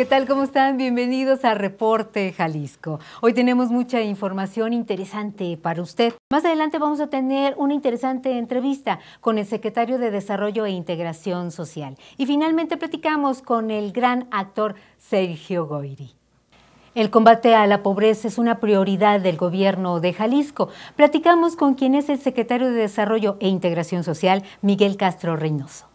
¿Qué tal? ¿Cómo están? Bienvenidos a Reporte Jalisco. Hoy tenemos mucha información interesante para usted. Más adelante vamos a tener una interesante entrevista con el secretario de Desarrollo e Integración Social. Y finalmente platicamos con el gran actor Sergio Goiri. El combate a la pobreza es una prioridad del gobierno de Jalisco. Platicamos con quien es el secretario de Desarrollo e Integración Social, Miguel Castro Reynoso.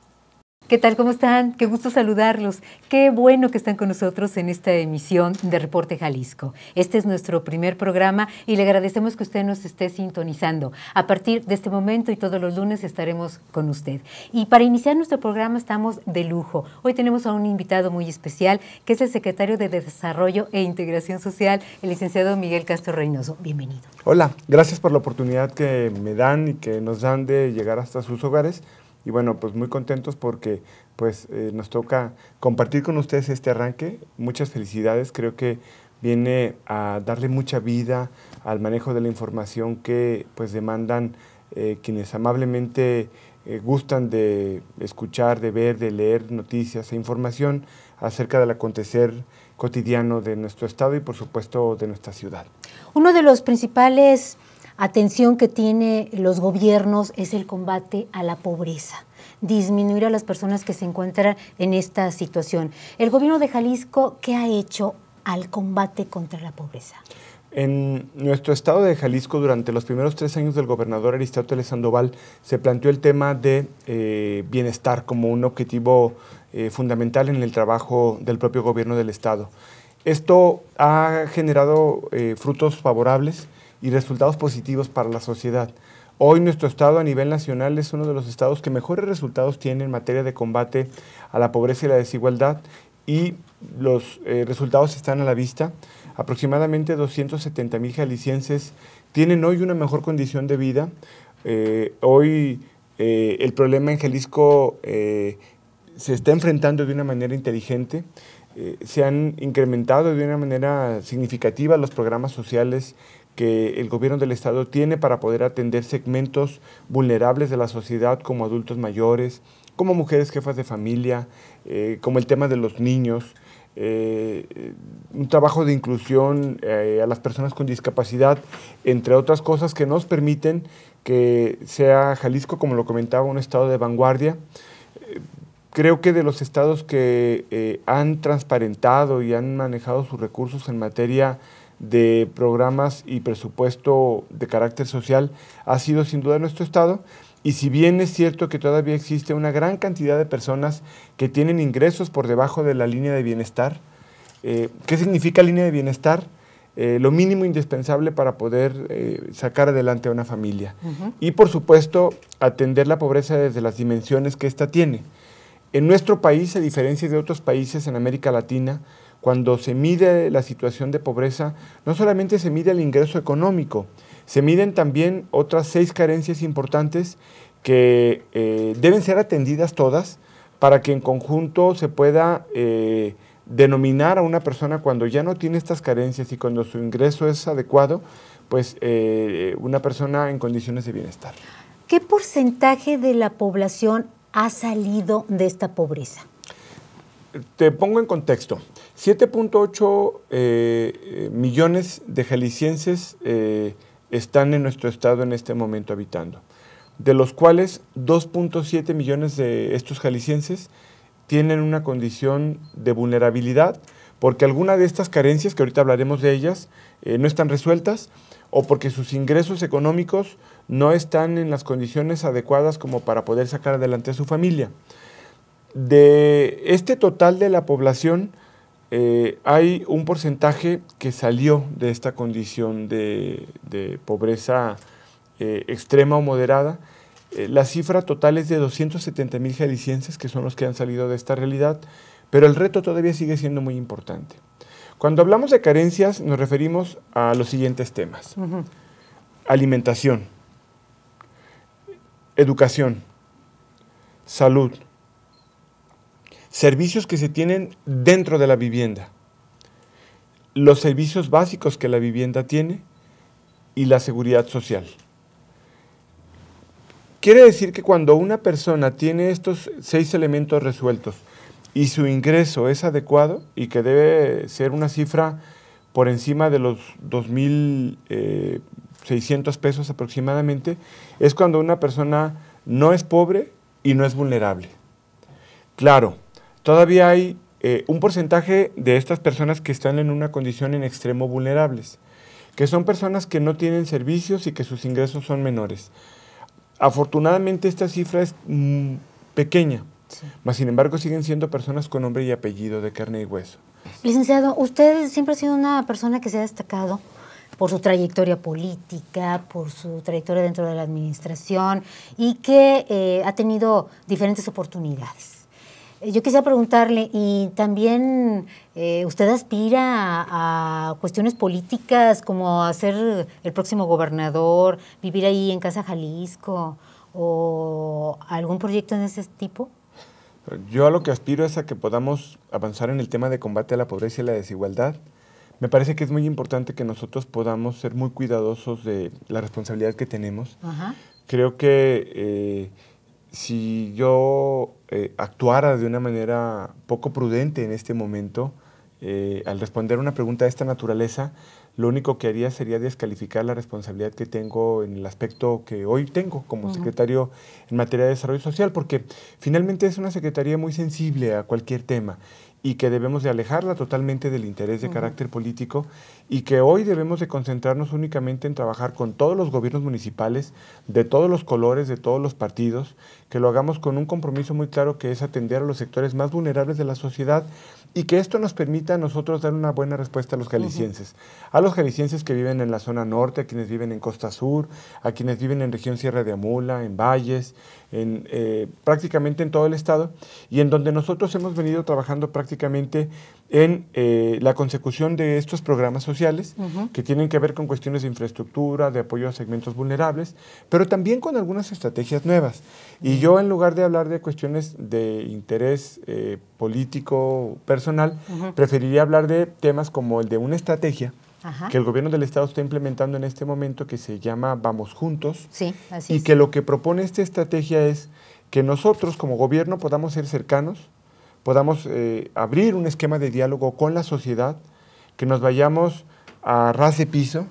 ¿Qué tal? ¿Cómo están? Qué gusto saludarlos. Qué bueno que están con nosotros en esta emisión de Reporte Jalisco. Este es nuestro primer programa y le agradecemos que usted nos esté sintonizando. A partir de este momento y todos los lunes estaremos con usted. Y para iniciar nuestro programa estamos de lujo. Hoy tenemos a un invitado muy especial que es el secretario de Desarrollo e Integración Social, el licenciado Miguel Castro Reynoso. Bienvenido. Hola, gracias por la oportunidad que me dan y que nos dan de llegar hasta sus hogares y bueno, pues muy contentos porque pues eh, nos toca compartir con ustedes este arranque. Muchas felicidades, creo que viene a darle mucha vida al manejo de la información que pues demandan eh, quienes amablemente eh, gustan de escuchar, de ver, de leer noticias e información acerca del acontecer cotidiano de nuestro estado y por supuesto de nuestra ciudad. Uno de los principales atención que tiene los gobiernos es el combate a la pobreza disminuir a las personas que se encuentran en esta situación. El gobierno de Jalisco, ¿qué ha hecho al combate contra la pobreza? En nuestro estado de Jalisco, durante los primeros tres años del gobernador Aristóteles Sandoval, se planteó el tema de eh, bienestar como un objetivo eh, fundamental en el trabajo del propio gobierno del estado. Esto ha generado eh, frutos favorables y resultados positivos para la sociedad. Hoy nuestro estado a nivel nacional es uno de los estados que mejores resultados tiene en materia de combate a la pobreza y la desigualdad y los eh, resultados están a la vista. Aproximadamente 270 mil jaliscienses tienen hoy una mejor condición de vida. Eh, hoy eh, el problema en Jalisco se está enfrentando de una manera inteligente. se han incrementado de una manera significativa los programas sociales que el gobierno del Estado tiene para poder atender segmentos vulnerables de la sociedad como adultos mayores, como mujeres jefas de familia, eh, como el tema de los niños, eh, un trabajo de inclusión eh, a las personas con discapacidad, entre otras cosas que nos permiten que sea Jalisco, como lo comentaba, un estado de vanguardia. Creo que de los estados que han transparentado y han manejado sus recursos en materia de programas y presupuesto de carácter social ha sido sin duda nuestro Estado. Y si bien es cierto que todavía existe una gran cantidad de personas que tienen ingresos por debajo de la línea de bienestar, eh, ¿qué significa línea de bienestar? Eh, lo mínimo indispensable para poder eh, sacar adelante a una familia. Y por supuesto, atender la pobreza desde las dimensiones que ésta tiene. En nuestro país, a diferencia de otros países en América Latina, cuando se mide la situación de pobreza, no solamente se mide el ingreso económico, se miden también otras seis carencias importantes que eh, deben ser atendidas todas para que en conjunto se pueda eh, denominar a una persona cuando ya no tiene estas carencias y cuando su ingreso es adecuado, pues eh, una persona en condiciones de bienestar. ¿Qué porcentaje de la población ha salido de esta pobreza? Te pongo en contexto. 7.8 eh, eh, millones de jaliscienses eh, están en nuestro estado en este momento habitando, de los cuales 2.7 millones de estos jaliscienses tienen una condición de vulnerabilidad porque alguna de estas carencias, que ahorita hablaremos de ellas, no están resueltas o porque sus ingresos económicos no están en las condiciones adecuadas como para poder sacar adelante a su familia. De este total de la población, eh, hay un porcentaje que salió de esta condición de, pobreza eh, extrema o moderada. Eh, la cifra total es de 270 mil jaliscienses, que son los que han salido de esta realidad, pero el reto todavía sigue siendo muy importante. Cuando hablamos de carencias nos referimos a los siguientes temas. Alimentación, educación, salud, servicios que se tienen dentro de la vivienda, los servicios básicos que la vivienda tiene y la seguridad social. Quiere decir que cuando una persona tiene estos seis elementos resueltos y su ingreso es adecuado y que debe ser una cifra por encima de los 2.600 eh, pesos aproximadamente, es cuando una persona no es pobre y no es vulnerable. Claro, Todavía hay eh, un porcentaje de estas personas que están en una condición en extremo vulnerables, que son personas que no tienen servicios y que sus ingresos son menores. Afortunadamente esta cifra es mm, pequeña, mas sin embargo siguen siendo personas con nombre y apellido de carne y hueso. Licenciado, usted siempre ha sido una persona que se ha destacado por su trayectoria política, por su trayectoria dentro de la administración y que eh, ha tenido diferentes oportunidades. Eh, yo quisiera preguntarle, y también eh, usted aspira a, cuestiones políticas como a ser el próximo gobernador, vivir ahí en Casa Jalisco o algún proyecto de ese tipo? Yo a lo que aspiro es a que podamos avanzar en el tema de combate a la pobreza y la desigualdad. Me parece que es muy importante que nosotros podamos ser muy cuidadosos de la responsabilidad que tenemos. Creo que... Eh, si yo eh, actuara de una manera poco prudente en este momento, eh, al responder una pregunta de esta naturaleza, lo único que haría sería descalificar la responsabilidad que tengo en el aspecto que hoy tengo como secretario en materia de desarrollo social, porque finalmente es una secretaría muy sensible a cualquier tema y que debemos de alejarla totalmente del interés de carácter político y que hoy debemos de concentrarnos únicamente en trabajar con todos los gobiernos municipales, de todos los colores, de todos los partidos, que lo hagamos con un compromiso muy claro que es atender a los sectores más vulnerables de la sociedad y que esto nos permita a nosotros dar una buena respuesta a los jaliscienses, a los jaliscienses que viven en la zona norte, a quienes viven en Costa Sur, a quienes viven en región Sierra de Amula, en Valles, en, eh, prácticamente en todo el estado, y en donde nosotros hemos venido trabajando prácticamente en eh, la consecución de estos programas sociales que tienen que ver con cuestiones de infraestructura, de apoyo a segmentos vulnerables, pero también con algunas estrategias nuevas. Y yo en lugar de hablar de cuestiones de interés eh, político personal, preferiría hablar de temas como el de una estrategia que el gobierno del estado está implementando en este momento que se llama Vamos Juntos y que lo que propone esta estrategia es que nosotros como gobierno podamos ser cercanos, podamos eh, abrir un esquema de diálogo con la sociedad, que nos vayamos a ras de piso,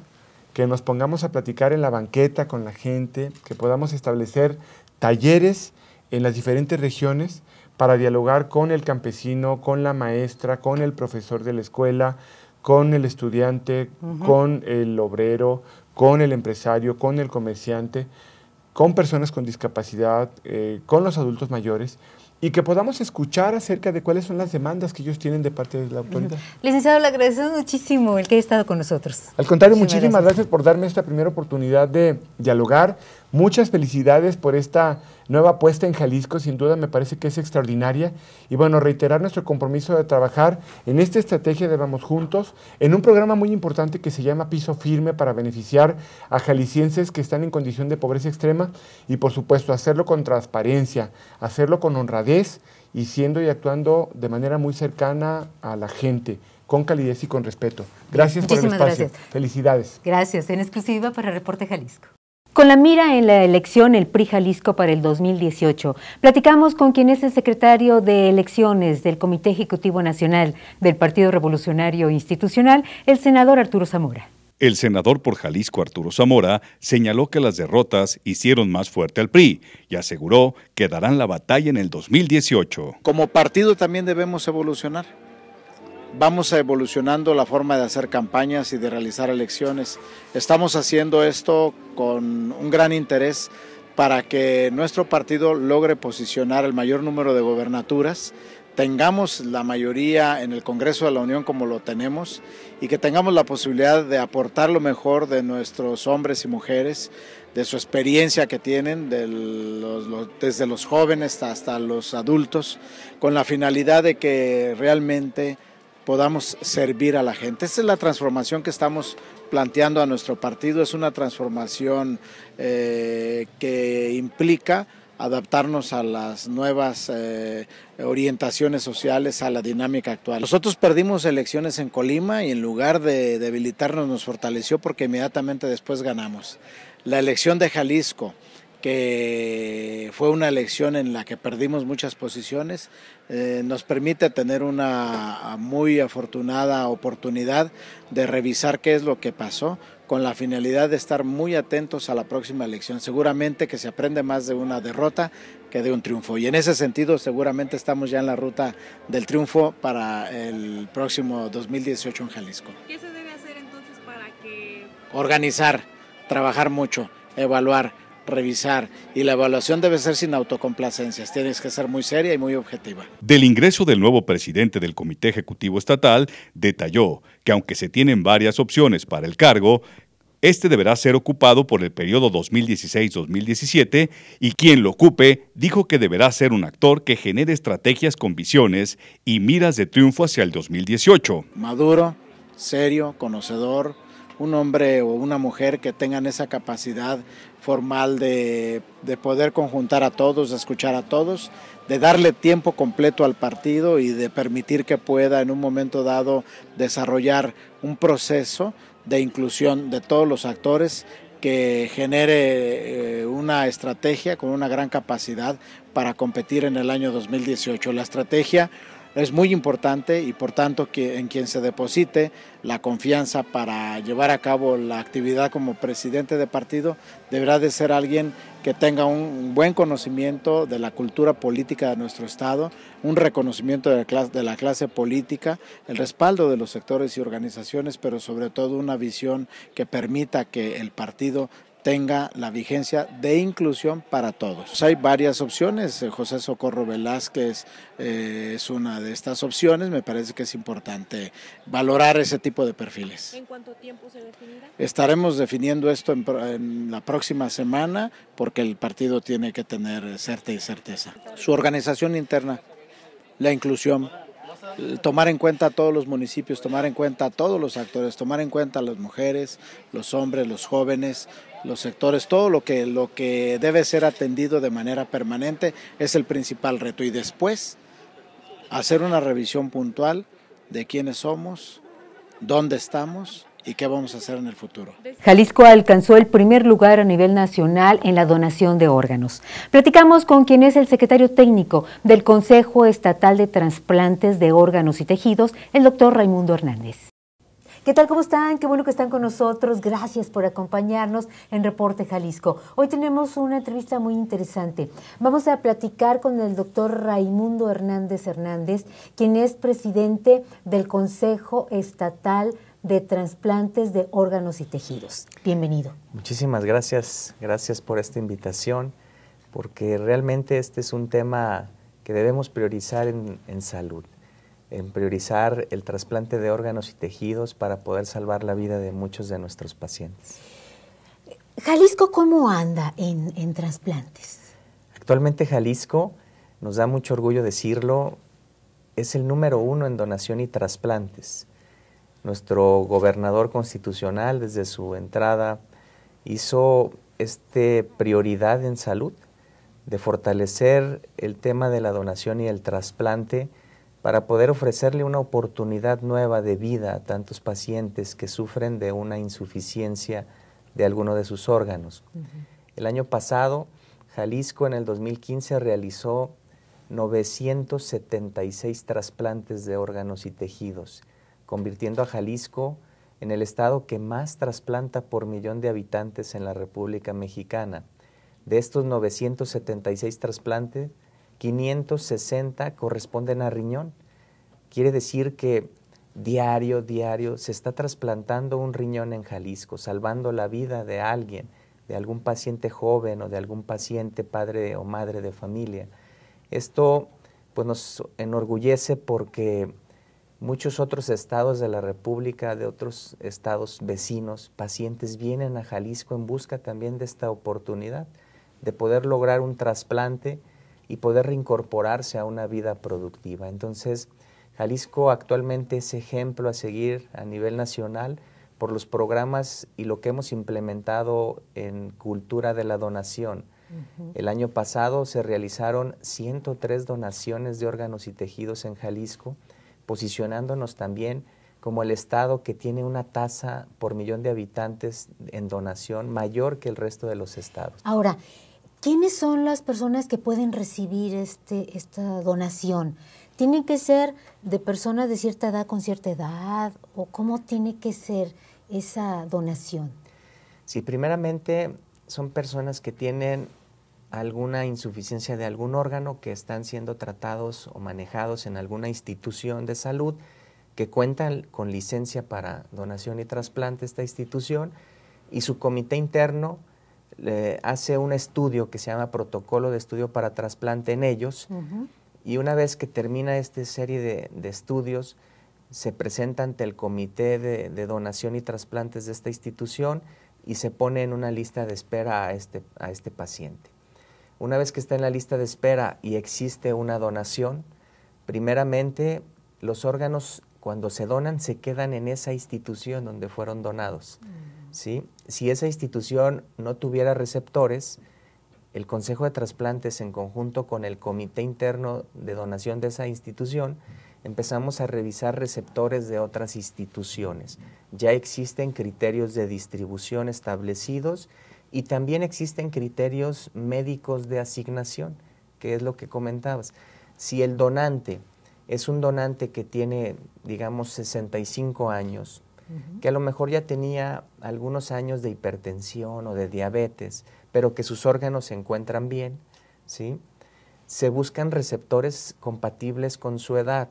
que nos pongamos a platicar en la banqueta con la gente, que podamos establecer talleres en las diferentes regiones para dialogar con el campesino, con la maestra, con el profesor de la escuela, con el estudiante, con el obrero, con el empresario, con el comerciante, con personas con discapacidad, eh, con los adultos mayores y que podamos escuchar acerca de cuáles son las demandas que ellos tienen de parte de la autoridad. Licenciado, le agradezco muchísimo el que haya estado con nosotros. Al contrario, muchísimas, gracias. por darme esta primera oportunidad de dialogar, Muchas felicidades por esta nueva apuesta en Jalisco, sin duda me parece que es extraordinaria. Y bueno, reiterar nuestro compromiso de trabajar en esta estrategia de Vamos Juntos, en un programa muy importante que se llama Piso Firme para beneficiar a jaliscienses que están en condición de pobreza extrema y por supuesto hacerlo con transparencia, hacerlo con honradez y siendo y actuando de manera muy cercana a la gente con calidez y con respeto. Gracias por el espacio. Felicidades. Gracias. En exclusiva para Reporte Jalisco. Con la mira en la elección el PRI Jalisco para el 2018, platicamos con quien es el secretario de Elecciones del Comité Ejecutivo Nacional del Partido Revolucionario Institucional, el senador Arturo Zamora. El senador por Jalisco Arturo Zamora señaló que las derrotas hicieron más fuerte al PRI y aseguró que darán la batalla en el 2018. Como partido también debemos evolucionar vamos evolucionando la forma de hacer campañas y de realizar elecciones. Estamos haciendo esto con un gran interés para que nuestro partido logre posicionar el mayor número de gobernaturas, tengamos la mayoría en el Congreso de la Unión como lo tenemos y que tengamos la posibilidad de aportar lo mejor de nuestros hombres y mujeres, de su experiencia que tienen, desde los jóvenes hasta los adultos, con la finalidad de que realmente podamos servir a la gente. Esa es la transformación que estamos planteando a nuestro partido, es una transformación eh, que implica adaptarnos a las nuevas eh, orientaciones sociales, a la dinámica actual. Nosotros perdimos elecciones en Colima y en lugar de debilitarnos nos fortaleció porque inmediatamente después ganamos. La elección de Jalisco, que fue una elección en la que perdimos muchas posiciones, eh, nos permite tener una muy afortunada oportunidad de revisar qué es lo que pasó con la finalidad de estar muy atentos a la próxima elección. Seguramente que se aprende más de una derrota que de un triunfo. Y en ese sentido seguramente estamos ya en la ruta del triunfo para el próximo 2018 en Jalisco. ¿Qué se debe hacer entonces para que... Organizar, trabajar mucho, evaluar revisar y la evaluación debe ser sin autocomplacencias, tienes que ser muy seria y muy objetiva. Del ingreso del nuevo presidente del Comité Ejecutivo Estatal, detalló que aunque se tienen varias opciones para el cargo, este deberá ser ocupado por el periodo 2016-2017 y quien lo ocupe dijo que deberá ser un actor que genere estrategias con visiones y miras de triunfo hacia el 2018. Maduro, serio, conocedor, un hombre o una mujer que tengan esa capacidad formal de, poder conjuntar a todos, de escuchar a todos, de darle tiempo completo al partido y de permitir que pueda en un momento dado desarrollar un proceso de inclusión de todos los actores que genere eh, una estrategia con una gran capacidad para competir en el año 2018. La estrategia es muy importante y por tanto que en quien se deposite la confianza para llevar a cabo la actividad como presidente de partido deberá de ser alguien que tenga un buen conocimiento de la cultura política de nuestro Estado, un reconocimiento de la, clase, de la clase política, el respaldo de los sectores y organizaciones, pero sobre todo una visión que permita que el partido tenga la vigencia de inclusión para todos. Pues hay varias opciones, eh, José Socorro Velázquez eh, es una de estas opciones, me parece que es importante valorar ese tipo de perfiles. ¿En cuánto tiempo se definirá? Estaremos definiendo esto en, la próxima semana porque el partido tiene que tener certeza y certeza. Su organización interna, la inclusión eh, tomar en cuenta a todos los municipios, tomar en cuenta a todos los actores, tomar en cuenta a las mujeres, los hombres, los jóvenes, los sectores, todo lo que, lo que debe ser atendido de manera permanente es el principal reto. Y después, hacer una revisión puntual de quiénes somos, dónde estamos y qué vamos a hacer en el futuro. Jalisco alcanzó el primer lugar a nivel nacional en la donación de órganos. Platicamos con quien es el secretario técnico del Consejo Estatal de Transplantes de Órganos y Tejidos, el doctor Raimundo Hernández. ¿Qué tal? ¿Cómo están? Qué bueno que están con nosotros. Gracias por acompañarnos en Reporte Jalisco. Hoy tenemos una entrevista muy interesante. Vamos a platicar con el doctor Raimundo Hernández Hernández, quien es presidente del Consejo Estatal de Transplantes de Órganos y Tejidos. Bienvenido. Muchísimas gracias. Gracias por esta invitación, porque realmente este es un tema que debemos priorizar en, en salud en priorizar el trasplante de órganos y tejidos para poder salvar la vida de muchos de nuestros pacientes. Jalisco, ¿cómo anda en, trasplantes? Actualmente Jalisco, nos da mucho orgullo decirlo, es el número uno en donación y trasplantes. Nuestro gobernador constitucional desde su entrada hizo este prioridad en salud de fortalecer el tema de la donación y el trasplante para poder ofrecerle una oportunidad nueva de vida a tantos pacientes que sufren de una insuficiencia de alguno de sus órganos. El año pasado, Jalisco en el 2015 realizó 976 trasplantes de órganos y tejidos, convirtiendo a Jalisco en el estado que más trasplanta por millón de habitantes en la República Mexicana. De estos 976 trasplantes, 560 corresponden a riñón. Quiere decir que diario, diario se está trasplantando un riñón en Jalisco, salvando la vida de alguien, de algún paciente joven o de algún paciente padre o madre de familia. Esto pues nos enorgullece porque muchos otros estados de la República, de otros estados vecinos, pacientes vienen a Jalisco en busca también de esta oportunidad de poder lograr un trasplante y poder reincorporarse a una vida productiva. Entonces, Jalisco actualmente es ejemplo a seguir a nivel nacional por los programas y lo que hemos implementado en cultura de la donación. El año pasado se realizaron 103 donaciones de órganos y tejidos en Jalisco, posicionándonos también como el estado que tiene una tasa por millón de habitantes en donación mayor que el resto de los estados. Ahora, ¿Quiénes son las personas que pueden recibir este, esta donación? ¿Tienen que ser de personas de cierta edad con cierta edad? ¿O cómo tiene que ser esa donación? Sí, primeramente son personas que tienen alguna insuficiencia de algún órgano que están siendo tratados o manejados en alguna institución de salud que cuentan con licencia para donación y trasplante esta institución y su comité interno hace un estudio que se llama protocolo de estudio para trasplante en ellos y una vez que termina esta serie de, estudios se presenta ante el comité de, donación y trasplantes de esta institución y se pone en una lista de espera a este, a este paciente. Una vez que está en la lista de espera y existe una donación, primeramente los órganos cuando se donan se quedan en esa institución donde fueron donados. Mm. Si esa institución no tuviera receptores, el Consejo de Trasplantes en conjunto con el Comité Interno de Donación de esa institución, empezamos a revisar receptores de otras instituciones. Ya existen criterios de distribución establecidos y también existen criterios médicos de asignación, que es lo que comentabas. Si el donante es un donante que tiene, digamos, 65 años, que a lo mejor ya tenía algunos años de hipertensión o de diabetes, pero que sus órganos se encuentran bien, ¿sí? Se buscan receptores compatibles con su edad.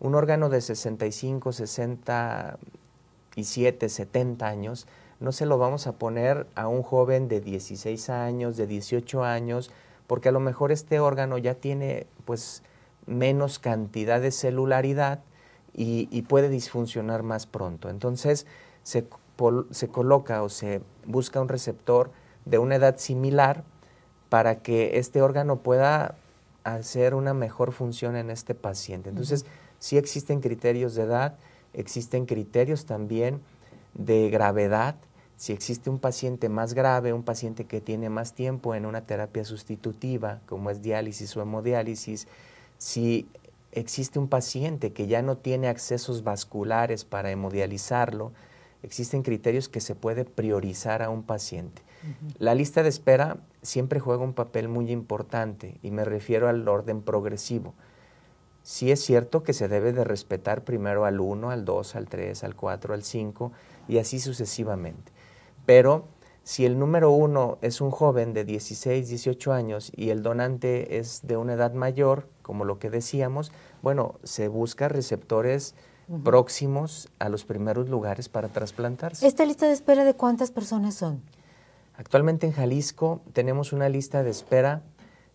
Un órgano de 65, 67, 70 años, no se lo vamos a poner a un joven de 16 años, de 18 años, porque a lo mejor este órgano ya tiene pues menos cantidad de celularidad y, puede disfuncionar más pronto. Entonces se, coloca o se busca un receptor de una edad similar para que este órgano pueda hacer una mejor función en este paciente. Entonces, si existen criterios de edad, existen criterios también de gravedad. Si existe un paciente más grave, un paciente que tiene más tiempo en una terapia sustitutiva, como es diálisis o hemodiálisis, si existe un paciente que ya no tiene accesos vasculares para hemodializarlo, existen criterios que se puede priorizar a un paciente. La lista de espera siempre juega un papel muy importante y me refiero al orden progresivo. Sí es cierto que se debe de respetar primero al 1, al 2, al 3, al 4, al 5 y así sucesivamente. Pero si el número uno es un joven de 16, 18 años y el donante es de una edad mayor, como lo que decíamos, bueno, se busca receptores próximos a los primeros lugares para trasplantarse. ¿Esta lista de espera de cuántas personas son? Actualmente en Jalisco tenemos una lista de espera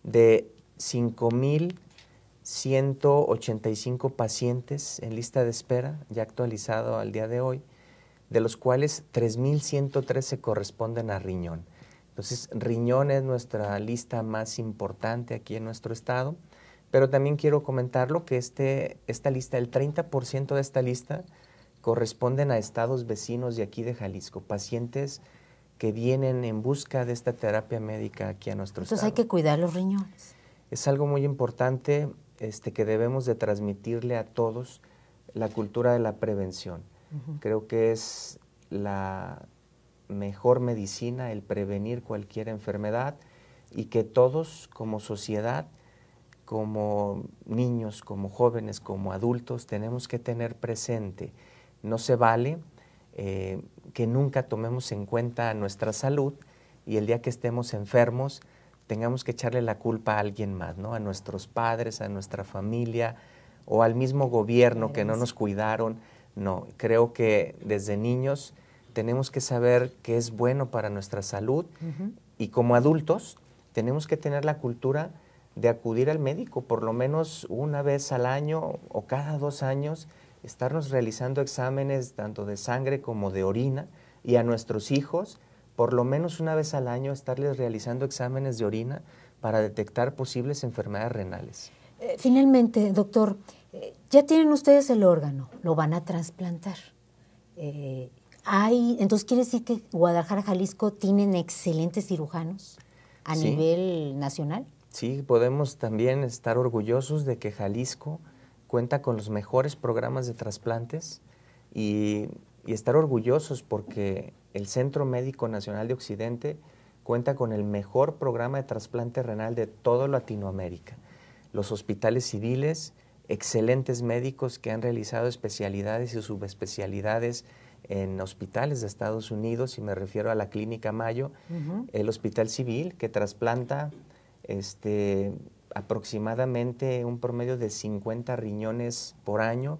de 5.185 pacientes en lista de espera, ya actualizado al día de hoy de los cuales 3.103 se corresponden a riñón. Entonces, riñón es nuestra lista más importante aquí en nuestro estado, pero también quiero comentarlo que este, esta lista, el 30% de esta lista corresponden a estados vecinos de aquí de Jalisco, pacientes que vienen en busca de esta terapia médica aquí a nuestro estado. Entonces hay que cuidar los riñones. Es algo muy importante este, que debemos de transmitirle a todos la cultura de la prevención. Creo que es la mejor medicina el prevenir cualquier enfermedad y que todos como sociedad, como niños, como jóvenes, como adultos, tenemos que tener presente. No se vale eh, que nunca tomemos en cuenta nuestra salud y el día que estemos enfermos tengamos que echarle la culpa a alguien más, ¿no? A nuestros padres, a nuestra familia o al mismo gobierno que no nos cuidaron. No, creo que desde niños tenemos que saber qué es bueno para nuestra salud y como adultos tenemos que tener la cultura de acudir al médico por lo menos una vez al año o cada dos años, estarnos realizando exámenes tanto de sangre como de orina y a nuestros hijos por lo menos una vez al año estarles realizando exámenes de orina para detectar posibles enfermedades renales. Eh, finalmente, doctor, ya tienen ustedes el órgano, lo van a trasplantar. Eh, hay, entonces, ¿quiere decir que Guadalajara, Jalisco tienen excelentes cirujanos a nivel nacional? Sí, podemos también estar orgullosos de que Jalisco cuenta con los mejores programas de trasplantes y, y estar orgullosos porque el Centro Médico Nacional de Occidente cuenta con el mejor programa de trasplante renal de toda Latinoamérica. Los hospitales civiles excelentes médicos que han realizado especialidades y subespecialidades en hospitales de Estados Unidos, y me refiero a la Clínica Mayo, el Hospital Civil, que trasplanta este, aproximadamente un promedio de 50 riñones por año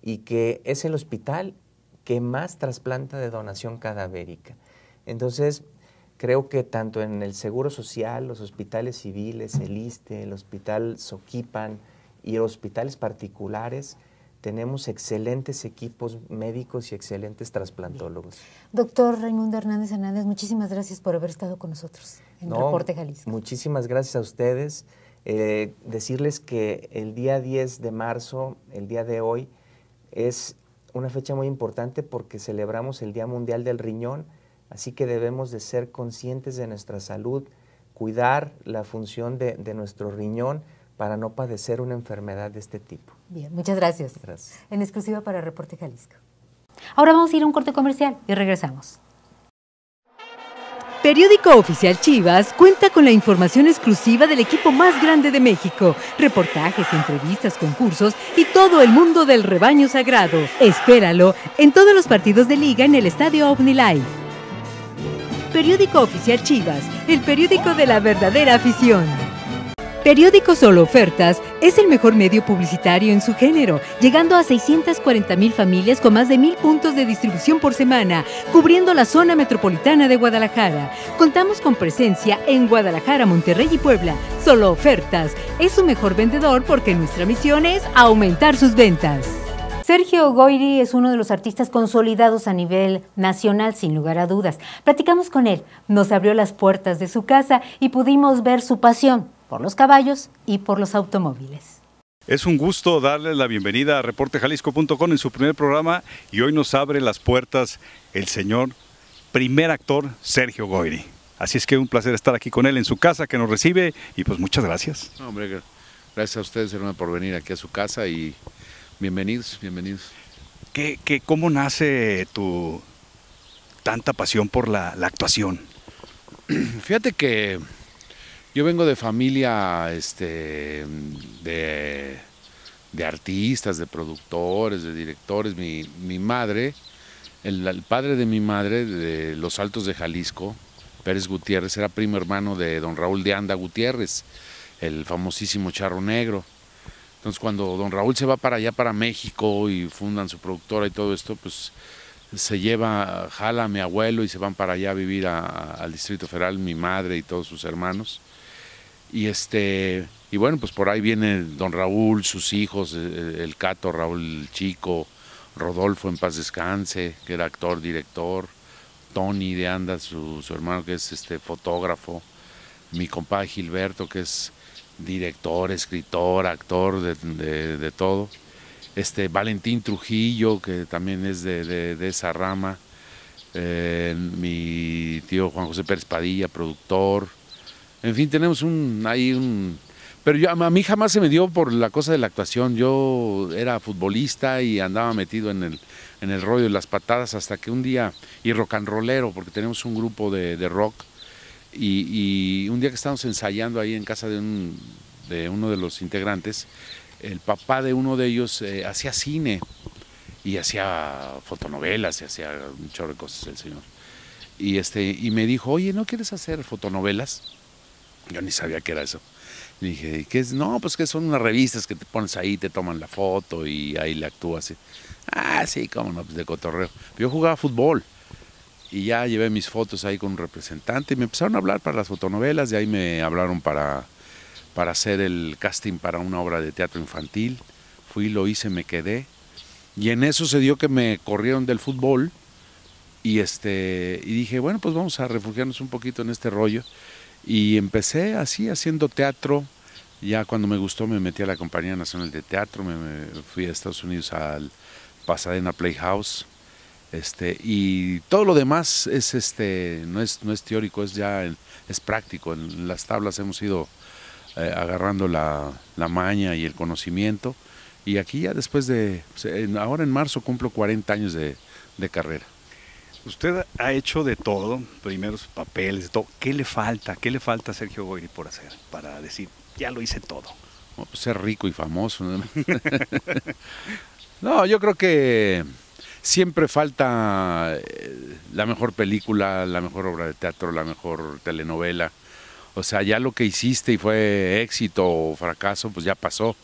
y que es el hospital que más trasplanta de donación cadavérica. Entonces, creo que tanto en el Seguro Social, los hospitales civiles, el ISTE, el Hospital Soquipan, y en hospitales particulares tenemos excelentes equipos médicos y excelentes trasplantólogos. Doctor Raimundo Hernández Hernández, muchísimas gracias por haber estado con nosotros en Reporte Jalisco. Muchísimas gracias a ustedes. Eh, decirles que el día 10 de marzo, el día de hoy, es una fecha muy importante porque celebramos el Día Mundial del Riñón, así que debemos de ser conscientes de nuestra salud, cuidar la función de nuestro riñón para no padecer una enfermedad de este tipo. Bien, muchas gracias. En exclusiva para Reporte Jalisco. Ahora vamos a ir a un corte comercial y regresamos. Periódico Oficial Chivas cuenta con la información exclusiva del equipo más grande de México, reportajes, entrevistas, concursos y todo el mundo del rebaño sagrado. Espéralo en todos los partidos de liga en el Estadio OmniLife. Periódico Oficial Chivas, el periódico de la verdadera afición. Periódico Solo Ofertas es el mejor medio publicitario en su género, llegando a 640 mil familias con más de mil puntos de distribución por semana, cubriendo la zona metropolitana de Guadalajara. Contamos con presencia en Guadalajara, Monterrey y Puebla. Solo Ofertas es su mejor vendedor porque nuestra misión es aumentar sus ventas. Sergio Goiri es uno de los artistas consolidados a nivel nacional, sin lugar a dudas. Platicamos con él, nos abrió las puertas de su casa y pudimos ver su pasión por los caballos y por los automóviles. Es un gusto darle la bienvenida a reportejalisco.com en su primer programa y hoy nos abre las puertas el señor primer actor Sergio Goiri. Así es que un placer estar aquí con él en su casa que nos recibe y pues muchas gracias. hombre, gracias a ustedes hermano por venir aquí a su casa y bienvenidos, bienvenidos. ¿Qué, qué, cómo nace tu tanta pasión por la actuación? Fíjate que yo vengo de familia este, de, artistas, de productores, de directores. Mi, madre, el, padre de mi madre, de Los Altos de Jalisco, Pérez Gutiérrez, era primo hermano de don Raúl de Anda Gutiérrez, el famosísimo charro negro. Entonces cuando don Raúl se va para allá, para México, y fundan su productora y todo esto, pues se lleva, jala a mi abuelo y se van para allá a vivir al Distrito Federal, mi madre y todos sus hermanos. Y este y bueno, pues por ahí viene don Raúl, sus hijos, eh, eh, el Cato, Raúl Chico, Rodolfo en paz descanse, que era actor, director, Tony de Anda, su, hermano que es este fotógrafo, mi compadre Gilberto que es director, escritor, actor de, todo, este Valentín Trujillo que también es de, esa rama, eh, mi tío Juan José Pérez Padilla, productor, en fin, tenemos un, ahí un... Pero yo, a mí jamás se me dio por la cosa de la actuación. Yo era futbolista y andaba metido en el, en el rollo de las patadas hasta que un día, y rock rollero, porque tenemos un grupo de, rock, y, un día que estábamos ensayando ahí en casa de, un, de uno de los integrantes, el papá de uno de ellos eh, hacía cine y hacía fotonovelas y hacía un chorro de cosas el señor. Y, este, y me dijo, oye, ¿no quieres hacer fotonovelas? Yo ni sabía qué era eso. dije, ¿qué es? No, pues que son unas revistas que te pones ahí, te toman la foto y ahí le actúas. Ah, sí, cómo no, pues de cotorreo. Yo jugaba fútbol y ya llevé mis fotos ahí con un representante y me empezaron a hablar para las fotonovelas, y ahí me hablaron para, para hacer el casting para una obra de teatro infantil. Fui, lo hice, me quedé. Y en eso se dio que me corrieron del fútbol y, este, y dije, bueno, pues vamos a refugiarnos un poquito en este rollo. Y empecé así, haciendo teatro. Ya cuando me gustó me metí a la Compañía Nacional de Teatro, me, fui a Estados Unidos al Pasadena Playhouse. Este, y todo lo demás es este no es no es teórico es ya es práctico en las tablas hemos ido eh, agarrando la, maña y el conocimiento y aquí ya después de pues, ahora en marzo cumplo 40 años de carrera Usted ha hecho de todo, primeros papeles, de todo. ¿Qué le falta? ¿Qué le falta a Sergio Goyri por hacer para decir, ya lo hice todo? Pues, ser rico y famoso. no, yo creo que siempre falta eh, la mejor película, la mejor obra de teatro, la mejor telenovela. O sea, ya lo que hiciste y fue éxito o fracaso, pues ya pasó.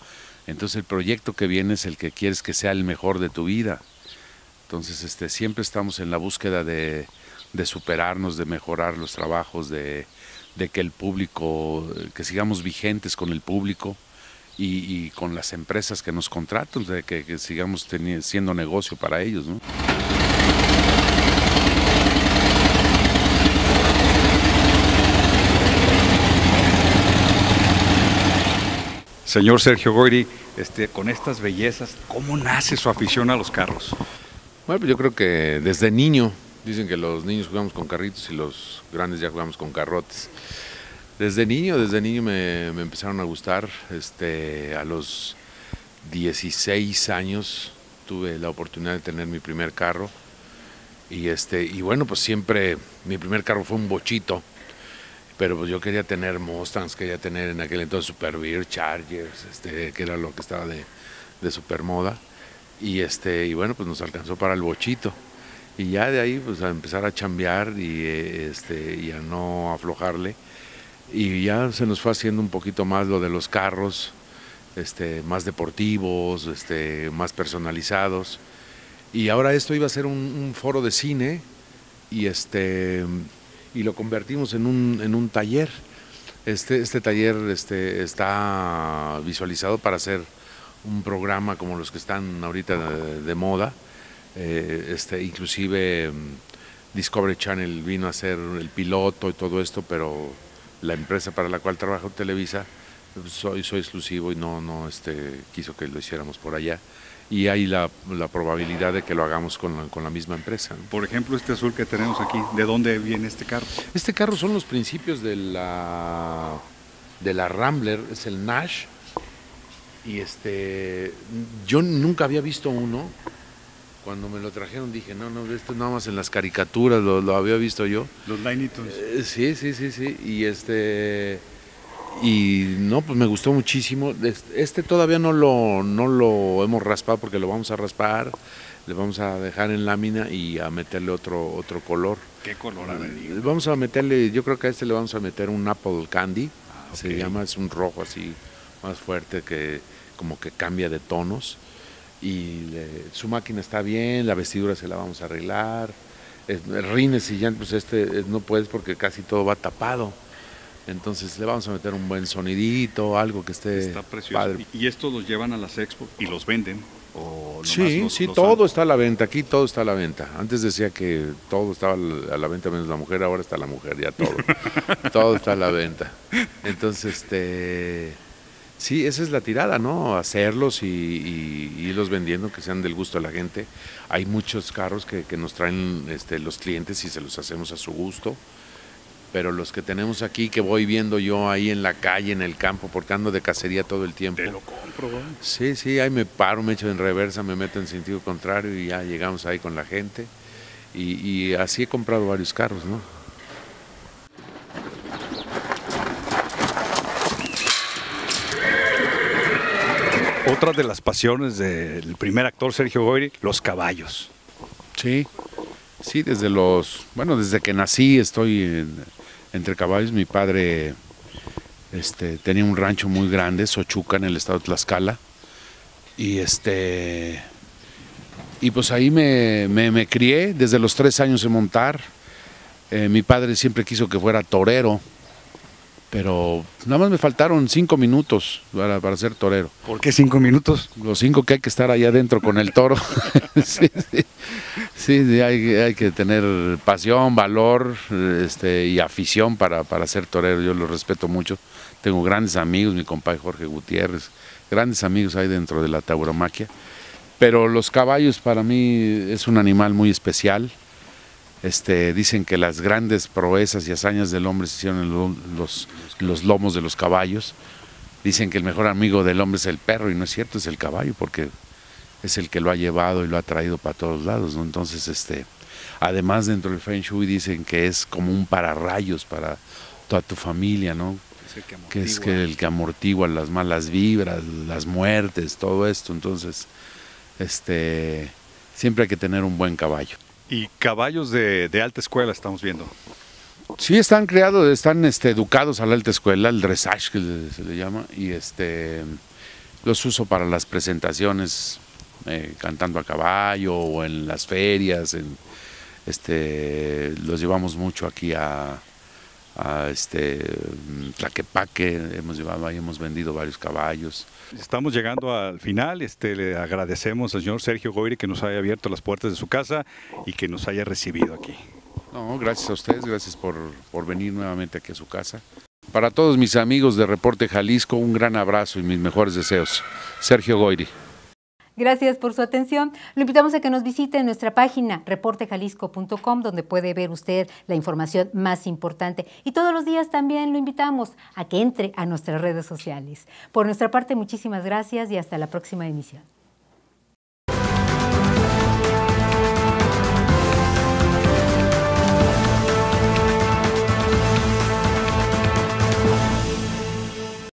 Entonces el proyecto que viene es el que quieres que sea el mejor de tu vida. Entonces, este, siempre estamos en la búsqueda de, superarnos, de mejorar los trabajos, de, que el público, que sigamos vigentes con el público y, con las empresas que nos contratan, de que, sigamos siendo negocio para ellos. Señor Sergio Goyri, este, con estas bellezas, ¿cómo nace su afición a los carros? Bueno, pues yo creo que desde niño, dicen que los niños jugamos con carritos y los grandes ya jugamos con carrotes. Desde niño, desde niño me, empezaron a gustar. Este, a los 16 años tuve la oportunidad de tener mi primer carro. Y, este, y bueno, pues siempre mi primer carro fue un bochito pero pues yo quería tener Mustangs, quería tener en aquel entonces Super Beer, Chargers, este, que era lo que estaba de, de super moda y este y bueno pues nos alcanzó para el bochito y ya de ahí pues a empezar a chambear y eh, este y a no aflojarle y ya se nos fue haciendo un poquito más lo de los carros este más deportivos este más personalizados y ahora esto iba a ser un, un foro de cine y este y lo convertimos en un, en un taller este este taller este está visualizado para hacer un programa como los que están ahorita de, moda. Eh, este, inclusive mm, Discovery Channel vino a ser el piloto y todo esto, pero la empresa para la cual trabajo Televisa pues, soy, soy exclusivo y no, no este, quiso que lo hiciéramos por allá. Y hay la, la probabilidad de que lo hagamos con la, con la misma empresa. Por ejemplo, este azul que tenemos aquí, ¿de dónde viene este carro? Este carro son los principios de la, de la Rambler, es el Nash, y este, yo nunca había visto uno. Cuando me lo trajeron dije, no, no, esto nada más en las caricaturas lo, había visto yo. Los lainitos. Eh, sí, sí, sí, sí. Y este y no, pues me gustó muchísimo. Este todavía no lo, no lo hemos raspado porque lo vamos a raspar, le vamos a dejar en lámina y a meterle otro, otro color. ¿Qué color venido? Vamos a meterle, yo creo que a este le vamos a meter un apple candy, ah, se llama, es un rojo así más fuerte, que como que cambia de tonos. Y su máquina está bien, la vestidura se la vamos a arreglar. rines y ya pues este eh, no puedes porque casi todo va tapado. Entonces le vamos a meter un buen sonidito, algo que esté está precioso. Padre. Y esto los llevan a las expo y los venden. sí, sí, todo está a la venta, aquí todo está a la venta. Antes decía que todo estaba a la venta menos la mujer, ahora está la mujer, ya todo. todo está a la venta. Entonces, este Sí, esa es la tirada, ¿no? Hacerlos y, irlos vendiendo, que sean del gusto de la gente. Hay muchos carros que, que nos traen este, los clientes y se los hacemos a su gusto. Pero los que tenemos aquí, que voy viendo yo ahí en la calle, en el campo, porque ando de cacería todo el tiempo. Te lo compro, ¿eh? Sí, sí, ahí me paro, me echo en reversa, me meto en sentido contrario y ya llegamos ahí con la gente. Y, y así he comprado varios carros, ¿no? Otra de las pasiones del primer actor Sergio Goyri, los caballos. Sí, sí, desde los, bueno, desde que nací estoy entre caballos. Mi padre este, tenía un rancho muy grande, Sochuca, en el estado de Tlaxcala. Y este, y pues ahí me, crié desde los tres años de montar. Eh, mi padre siempre quiso que fuera torero, pero nada más me faltaron cinco minutos para, ser torero. ¿Por qué cinco minutos? Los cinco que hay que estar allá adentro con el toro. sí, sí, hay, que tener pasión, valor este, y afición para, para ser torero. Yo lo respeto mucho. Tengo grandes amigos, mi compadre Jorge Gutiérrez, grandes amigos ahí dentro de la tauromaquia. Pero los caballos para mí es un animal muy especial. Este, dicen que las grandes proezas y hazañas del hombre se hicieron en los, los lomos de los caballos. Dicen que el mejor amigo del hombre es el perro y no es cierto, es el caballo, porque es el que lo ha llevado y lo ha traído para todos lados. Entonces, este, además dentro del Feng Shui dicen que es como un pararrayos para toda tu familia, ¿no? Es que, que es que el que amortigua las malas vibras, las muertes, todo esto. Entonces, este, siempre hay que tener un buen caballo. Y caballos de, alta escuela estamos viendo. Sí, están creados, están este, educados a la alta escuela, el dressage que se le llama, y este los uso para las presentaciones, eh, cantando a caballo o en las ferias, este, los llevamos mucho aquí a, a este Tlaquepaque, hemos llevado ahí, hemos vendido varios caballos. Estamos llegando al final, este, le agradecemos al señor Sergio Goyri que nos haya abierto las puertas de su casa y que nos haya recibido aquí. gracias a ustedes, gracias por, por venir nuevamente aquí a su casa. Para todos mis amigos de Reporte Jalisco, un gran abrazo y mis mejores deseos. Sergio Goyri. Gracias por su atención. Lo invitamos a que nos visite en nuestra página reportejalisco.com, donde puede ver usted la información más importante. Y todos los días también lo invitamos a que entre a nuestras redes sociales. Por nuestra parte, muchísimas gracias y hasta la próxima emisión.